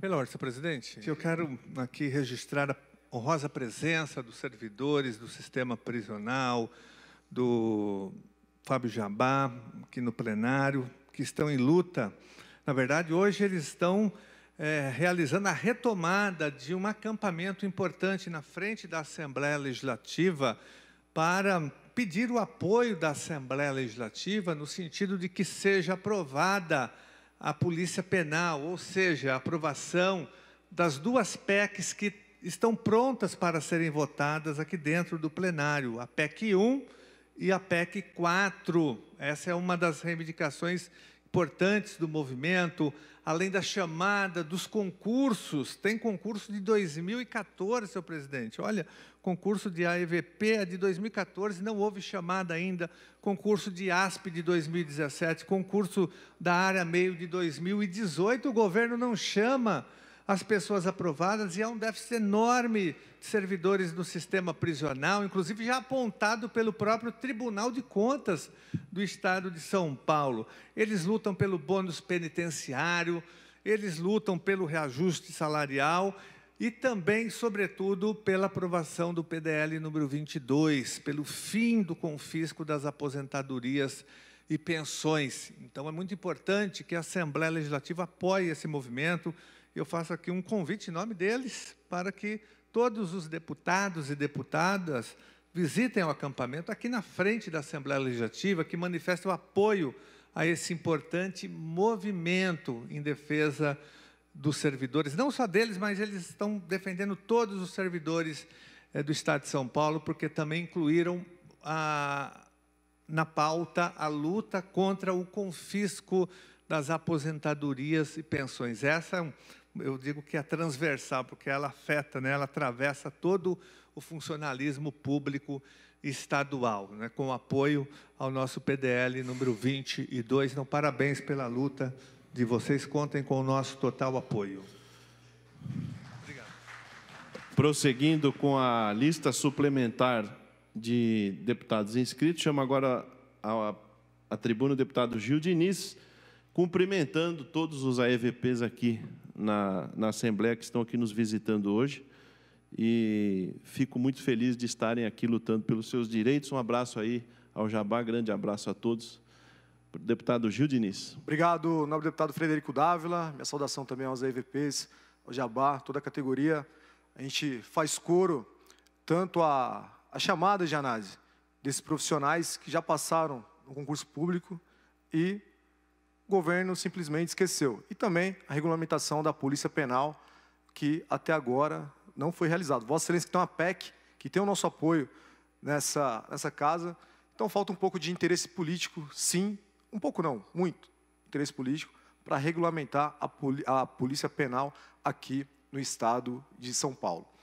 Pela ordem, senhor presidente. Eu quero aqui registrar a honrosa presença dos servidores do sistema prisional, do Fábio Jabá, aqui no plenário, que estão em luta. Na verdade, hoje eles estão é, realizando a retomada de um acampamento importante na frente da Assembleia Legislativa para pedir o apoio da Assembleia Legislativa no sentido de que seja aprovada a a Polícia Penal, ou seja, a aprovação das duas PECs que estão prontas para serem votadas aqui dentro do plenário, a PEC 1 e a PEC 4. Essa é uma das reivindicações importantes do movimento, além da chamada, dos concursos. Tem concurso de 2014, seu presidente. Olha, concurso de AEVP é de 2014, não houve chamada ainda. Concurso de ASP de 2017, concurso da área meio de 2018. O governo não chama as pessoas aprovadas e há é um déficit enorme de servidores no sistema prisional, inclusive já apontado pelo próprio Tribunal de Contas do Estado de São Paulo. Eles lutam pelo bônus penitenciário, eles lutam pelo reajuste salarial e também, sobretudo, pela aprovação do PDL número 22, pelo fim do confisco das aposentadorias e pensões. Então, é muito importante que a Assembleia Legislativa apoie esse movimento eu faço aqui um convite em nome deles para que todos os deputados e deputadas visitem o acampamento aqui na frente da Assembleia Legislativa, que manifesta o apoio a esse importante movimento em defesa dos servidores, não só deles, mas eles estão defendendo todos os servidores é, do Estado de São Paulo, porque também incluíram a, na pauta a luta contra o confisco das aposentadorias e pensões. Essa é um eu digo que é transversal, porque ela afeta, né, ela atravessa todo o funcionalismo público estadual, né, com apoio ao nosso PDL número 22. Então, parabéns pela luta de vocês, contem com o nosso total apoio. Obrigado. Prosseguindo com a lista suplementar de deputados inscritos, chamo agora a, a, a tribuna o deputado Gil Diniz cumprimentando todos os AEVPs aqui na, na Assembleia que estão aqui nos visitando hoje. E fico muito feliz de estarem aqui lutando pelos seus direitos. Um abraço aí ao Jabá, grande abraço a todos. Deputado Gil Diniz. Obrigado, nobre deputado Frederico Dávila. Minha saudação também aos AEVPs, ao Jabá, toda a categoria. A gente faz coro tanto a, a chamada de análise desses profissionais que já passaram no concurso público e o governo simplesmente esqueceu. E também a regulamentação da Polícia Penal, que até agora não foi realizada. Vossa Excelência tem uma PEC, que tem o nosso apoio nessa, nessa casa. Então, falta um pouco de interesse político, sim, um pouco não, muito interesse político, para regulamentar a, a Polícia Penal aqui no Estado de São Paulo.